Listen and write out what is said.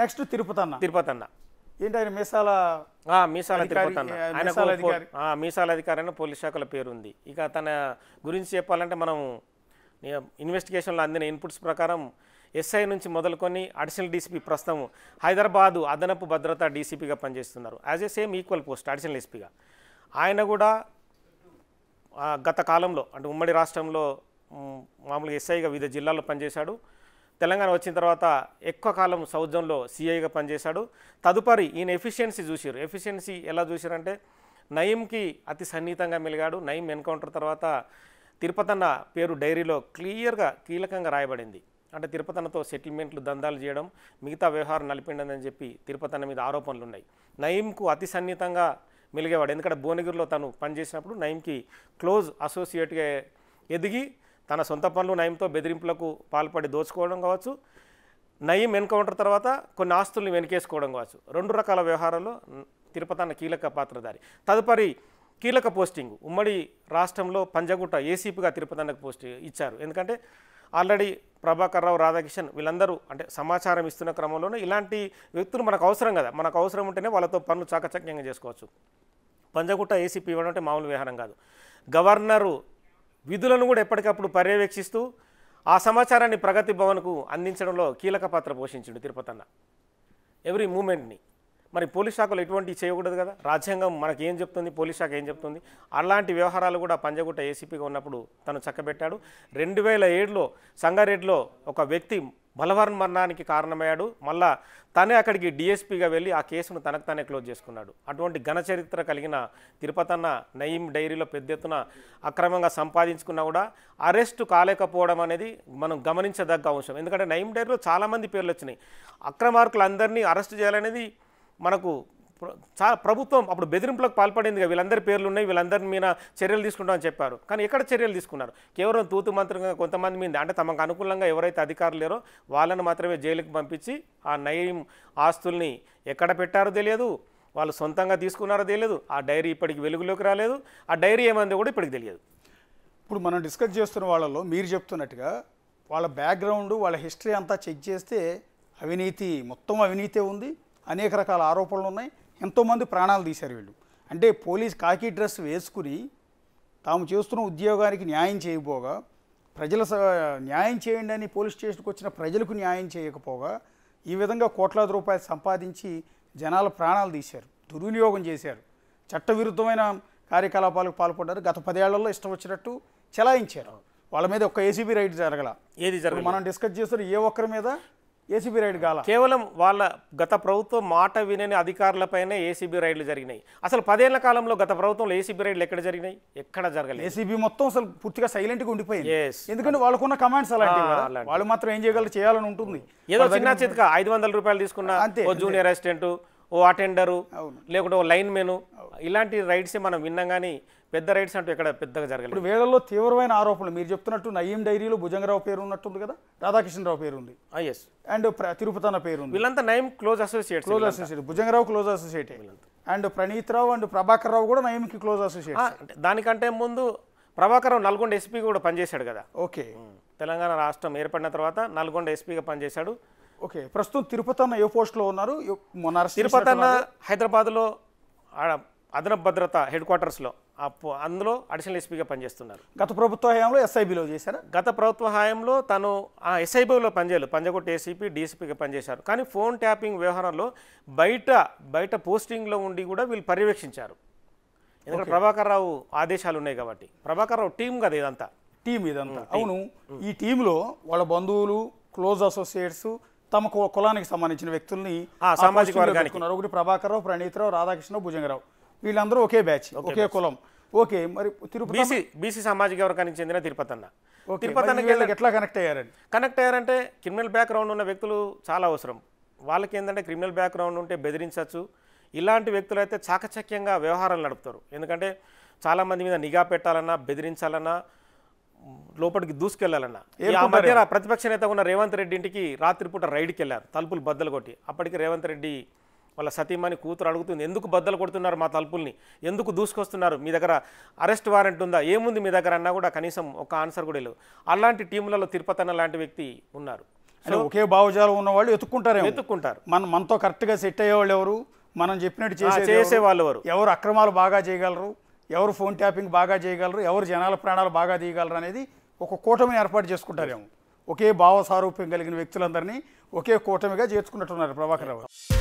next Tirupati అన్న తిరుపతి అన్న ఏంటి ఆయన మీసాల మీసాల తిరుపతి అన్న ఆయన మీసాల అధికారి అయిన పోలీస్ శాఖల పేరు ఉంది ఇక తన గురించి చెప్పాలంటే మనం ఇన్వెస్టిగేషన్లో అందిన ఇన్పుట్స్ ప్రకారం ఎస్ఐ నుంచి మొదలుకొని అడిషనల్ డీసీపీ ప్రస్తుతం హైదరాబాదు అదనపు భద్రతా డీసీపీగా పనిచేస్తున్నారు as a same equal post additional ఎస్పీగా ఆయన కూడా గత కాలంలో అంటే ఉమ్మడి రాష్ట్రంలో మామూలుగా ఎస్ఐగా వివిధ జిల్లాల్లో పనిచేశాడు తెలంగాణ వచ్చిన తర్వాత ఎక్కువ కాలం సౌజన్లో సీఐగా పనిచేశాడు తదుపరి ఈయన ఎఫిషియన్సీ చూసారు ఎఫిషియన్సీ ఎలా చూశారంటే నయీంకి అతి సన్నిహితంగా మెలిగాడు నయీం ఎన్కౌంటర్ తర్వాత తిరుపతన్న పేరు డైరీలో క్లియర్గా కీలకంగా రాయబడింది అంటే తిరుపతన్నతో సెటిల్మెంట్లు దందాలు చేయడం మిగతా వ్యవహారం నలిపిండదని చెప్పి తిరుపతన్న మీద ఆరోపణలు ఉన్నాయి నయీంకు అతి సన్నిహితంగా మెలిగేవాడు ఎందుకంటే భువనగిరిలో తను పనిచేసినప్పుడు నయీంకి క్లోజ్ అసోసియేట్గా ఎదిగి తన సొంత పనులు నయంతో బెదిరింపులకు పాల్పడి దోచుకోవడం కావచ్చు నయం ఎన్కౌంటర్ తర్వాత కొన్ని ఆస్తుల్ని వెనకేసుకోవడం కావచ్చు రెండు రకాల వ్యవహారాల్లో తిరుపతన్న కీలక పాత్రధారి తదుపరి కీలక పోస్టింగ్ ఉమ్మడి రాష్ట్రంలో పంజగుట్ట ఏసీపీగా తిరుపతన్నకు పోస్ట్ ఇచ్చారు ఎందుకంటే ఆల్రెడీ ప్రభాకర్ రావు రాధాకిషన్ వీళ్ళందరూ అంటే సమాచారం ఇస్తున్న క్రమంలోనే ఇలాంటి వ్యక్తులు మనకు అవసరం కదా మనకు అవసరం ఉంటేనే వాళ్ళతో పనులు చాకచక్యంగా చేసుకోవచ్చు పంజగుట్ట ఏసీపీ ఇవ్వడం అంటే మామూలు వ్యవహారం కాదు గవర్నరు విధులను కూడా ఎప్పటికప్పుడు పర్యవేక్షిస్తూ ఆ సమాచారాన్ని ప్రగతి భవన్కు అందించడంలో కీలక పాత్ర తిరుపతి తిరుపతన్న ఎవ్రీ మూమెంట్ని మరి పోలీస్ శాఖలో ఎటువంటి చేయకూడదు కదా రాజ్యాంగం మనకి ఏం చెప్తుంది పోలీస్ శాఖ ఏం చెప్తుంది అలాంటి వ్యవహారాలు కూడా పంజగుట్ట ఏసీపీగా ఉన్నప్పుడు తను చక్కబెట్టాడు రెండు వేల ఏడులో సంగారెడ్డిలో ఒక వ్యక్తి బలవర్ మరణానికి కారణమయ్యాడు మళ్ళా తనే అక్కడికి డిఎస్పీగా వెళ్ళి ఆ కేసును తనకు తానే క్లోజ్ చేసుకున్నాడు అటువంటి ఘన చరిత్ర కలిగిన తిరుపతన్న నయీం డైరీలో పెద్ద ఎత్తున అక్రమంగా సంపాదించుకున్నా కూడా అరెస్టు కాలేకపోవడం అనేది మనం గమనించదగ్గ అంశం ఎందుకంటే నయీం డైరీలో చాలామంది పేర్లు వచ్చినాయి అక్రమార్కులందరినీ అరెస్ట్ చేయాలనేది మనకు చాలా ప్రభుత్వం అప్పుడు బెదిరింపులకు పాల్పడింది వీళ్ళందరి పేర్లు ఉన్నాయి వీళ్ళందరి మీద చర్యలు తీసుకుంటామని చెప్పారు కానీ ఎక్కడ చర్యలు తీసుకున్నారు కేవలం తూతు మంత్రంగా కొంతమంది మీద అంటే తమకు అనుకూలంగా ఎవరైతే అధికారులు లేరో వాళ్ళని మాత్రమే జైలుకి పంపించి ఆ నయం ఆస్తుల్ని ఎక్కడ పెట్టారో తెలియదు వాళ్ళు సొంతంగా తీసుకున్నారో తెలియదు ఆ డైరీ ఇప్పటికి వెలుగులోకి రాలేదు ఆ డైరీ ఏమైంది కూడా ఇప్పటికి తెలియదు ఇప్పుడు మనం డిస్కస్ చేస్తున్న వాళ్ళలో మీరు చెప్తున్నట్టుగా వాళ్ళ బ్యాక్గ్రౌండ్ వాళ్ళ హిస్టరీ అంతా చెక్ చేస్తే అవినీతి మొత్తం అవినీతే ఉంది అనేక రకాల ఆరోపణలు ఉన్నాయి ఎంతోమంది ప్రాణాలు తీశారు వీళ్ళు అంటే పోలీస్ కాకి డ్రెస్ వేసుకుని తాము చేస్తున్న ఉద్యోగానికి న్యాయం చేయబోగా ప్రజల న్యాయం చేయండి అని పోలీస్ స్టేషన్కి వచ్చిన ప్రజలకు న్యాయం చేయకపోగా ఈ విధంగా కోట్లాది రూపాయలు సంపాదించి జనాల ప్రాణాలు తీశారు దుర్వినియోగం చేశారు చట్టవిరుద్ధమైన కార్యకలాపాలకు పాల్పడ్డారు గత పదేళ్లలో ఇష్టం వచ్చినట్టు చెలాయించారు వాళ్ళ మీద ఒక్క ఏసీబీ రైడ్ జరగల ఏది జరగదు మనం డిస్కస్ చేస్తున్న ఏ ఒక్కరి మీద ఏసీబీ రైడ్ కాల కేవలం వాళ్ళ గత ప్రభుత్వం మాట వినని అధికారులపైనే ఏసీబీ రైడ్లు జరిగినాయి అసలు పదేళ్ల కాలంలో గత ప్రభుత్వంలో ఏసీబీ రైడ్లు ఎక్కడ జరిగినాయి ఎక్కడ జరగలేదు ఏసీబీ మొత్తం అసలు పూర్తిగా సైలెంట్గా ఉండిపోయింది ఎందుకంటే వాళ్ళకున్న కమాండ్స్ అలాంటి వాళ్ళు మాత్రం ఏం చేయగలరు చేయాలని ఉంటుంది ఏదో చిన్న చితక ఐదు వందల రూపాయలు తీసుకున్న జూనియర్ అసిస్టెంట్ ఓ అటెండరు లేకుంటే ఓ లైన్ మెను ఇలాంటి రైడ్సే మనం విన్నాం కానీ పెద్ద రైడ్స్ అంటూ ఇక్కడ పెద్దగా జరగలేదు ఇప్పుడు వేళల్లో తీవ్రమైన ఆరోపణలు మీరు చెప్తున్నట్టు నయీం డైరీలో భుజంగరావు పేరు ఉన్నట్టుంది కదా రాధాకృష్ణరావు పేరు ఉంది ఎస్ అండ్ తిరుపతి పేరు ఉంది వీళ్ళంతా నయం close associate close associate Bhujangarao close associate and Praneeth Rao and Prabhakar Rao కూడా నయంకి క్లోజ్ అసోసియేట్ దానికంటే ముందు ప్రభాకర్ రావు నల్గొండ ఎస్పీ కూడా పనిచేశాడు కదా ఓకే తెలంగాణ రాష్ట్రం ఏర్పడిన తర్వాత నల్గొండ ఎస్పీగా పనిచేశాడు ఓకే ప్రస్తుతం తిరుపతి అన్న ఏ పోస్ట్లో ఉన్నారు తిరుపతి అన్న హైదరాబాద్లో అదనపు భద్రత హెడ్ క్వార్టర్స్లో అందులో అడిషనల్ ఎస్పీగా పనిచేస్తున్నారు గత ప్రభుత్వ హయాంలో ఎస్ఐబిలో చేశారు గత ప్రభుత్వ హయాంలో తను ఆ ఎస్ఐబిలో పనిచేయాలి పంజగొట్ట ఏసీపీ డీసీపీగా పనిచేశారు కానీ ఫోన్ ట్యాపింగ్ వ్యవహారంలో బయట బయట పోస్టింగ్లో ఉండి కూడా వీళ్ళు పర్యవేక్షించారు ఎందుకంటే ప్రభాకర్ రావు ఆదేశాలు ఉన్నాయి కాబట్టి ప్రభాకర్ రావు టీం కదా ఇదంతా టీం ఇదంతా అవును ఈ టీంలో వాళ్ళ బంధువులు క్లోజ్ అసోసియేట్స్ తమ కులానికి సంబంధించిన వ్యక్తుల్ని సామాజిక వర్గానికి ఒకటి ప్రభాకర్రావు ప్రణీతరావు రాధాకృష్ణరావు భుజంగరావు వీళ్ళందరూ ఒకే బ్యాచ్ ఒకే కులం ఓకే మరి తిరుపతి బీసీ బీసీ సామాజిక వర్గానికి చెందిన తిరుపతి అన్న తిరుపతి ఎట్లా కనెక్ట్ అయ్యారండి కనెక్ట్ అయ్యారంటే క్రిమినల్ బ్యాక్గ్రౌండ్ ఉన్న వ్యక్తులు చాలా అవసరం వాళ్ళకి ఏంటంటే క్రిమినల్ బ్యాక్గ్రౌండ్ ఉంటే బెదిరించవచ్చు ఇలాంటి వ్యక్తులు అయితే చాకచక్యంగా వ్యవహారాలు నడుపుతారు ఎందుకంటే చాలామంది మీద నిఘా పెట్టాలన్నా బెదిరించాలన్నా లోపలికి దూసుకెళ్లాలన్న మధ్యన ప్రతిపక్ష నేత ఉన్న రేవంత్ రెడ్డి ఇంటికి రాత్రిపూట రైడ్కి వెళ్ళారు తలుపులు బద్దలు కొట్టి అప్పటికి రేవంత్ రెడ్డి వాళ్ళ సతీమణి కూతురు అడుగుతుంది ఎందుకు బద్దలు కొడుతున్నారు మా తలుపుల్ని ఎందుకు దూసుకొస్తున్నారు మీ దగ్గర అరెస్ట్ వారెంట్ ఉందా ఏముంది మీ దగ్గర అన్నా కూడా కనీసం ఒక ఆన్సర్ కూడా లేదు అలాంటి టీములలో తిరుపతన్న లాంటి వ్యక్తి ఉన్నారు ఒకే భావజాలం ఉన్నవాళ్ళు ఎత్తుక్కుంటారు ఎత్తుక్కుంటారు మనం మనతో కరెక్ట్గా సెట్ అయ్యేవాళ్ళు ఎవరు మనం చెప్పినట్టు చేసే చేసేవాళ్ళు ఎవరు ఎవరు అక్రమాలు బాగా చేయగలరు ఎవరు ఫోన్ ట్యాపింగ్ బాగా చేయగలరు ఎవరు జనాల ప్రాణాలు బాగా తీయగలరు అనేది ఒక కూటమిని ఏర్పాటు చేసుకుంటారేమో ఒకే భావ సారూప్యం కలిగిన వ్యక్తులందరినీ ఒకే కూటమిగా చేర్చుకున్నట్టున్నారు ప్రభాకర్ రావు